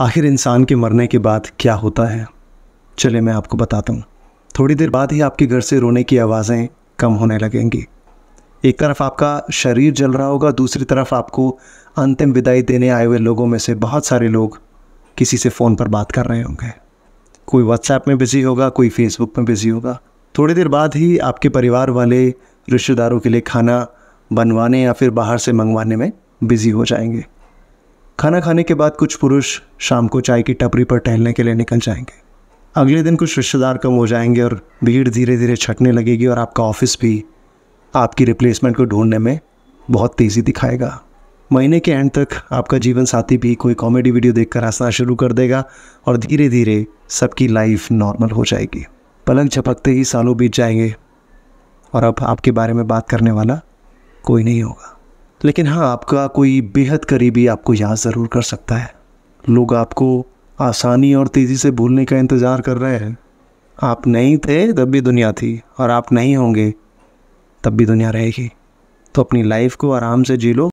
आखिर इंसान के मरने के बाद क्या होता है चलिए मैं आपको बताता हूँ थोड़ी देर बाद ही आपके घर से रोने की आवाज़ें कम होने लगेंगी एक तरफ आपका शरीर जल रहा होगा दूसरी तरफ आपको अंतिम विदाई देने आए हुए लोगों में से बहुत सारे लोग किसी से फ़ोन पर बात कर रहे होंगे कोई व्हाट्सएप में बिज़ी होगा कोई फेसबुक में बिज़ी होगा थोड़ी देर बाद ही आपके परिवार वाले रिश्तेदारों के लिए खाना बनवाने या फिर बाहर से मंगवाने में बिज़ी हो जाएंगे खाना खाने के बाद कुछ पुरुष शाम को चाय की टपरी पर टहलने के लिए निकल जाएंगे अगले दिन कुछ रिश्तेदार कम हो जाएंगे और भीड़ धीरे धीरे छटने लगेगी और आपका ऑफिस भी आपकी रिप्लेसमेंट को ढूंढने में बहुत तेज़ी दिखाएगा महीने के एंड तक आपका जीवन साथी भी कोई कॉमेडी वीडियो देखकर हंसना शुरू कर देगा और धीरे धीरे सबकी लाइफ नॉर्मल हो जाएगी पलंग झपकते ही सालों बीत जाएंगे और अब आपके बारे में बात करने वाला कोई नहीं होगा लेकिन हाँ आपका कोई बेहद करीबी आपको याद ज़रूर कर सकता है लोग आपको आसानी और तेज़ी से भूलने का इंतज़ार कर रहे हैं आप नहीं थे तब भी दुनिया थी और आप नहीं होंगे तब भी दुनिया रहेगी तो अपनी लाइफ को आराम से जी लो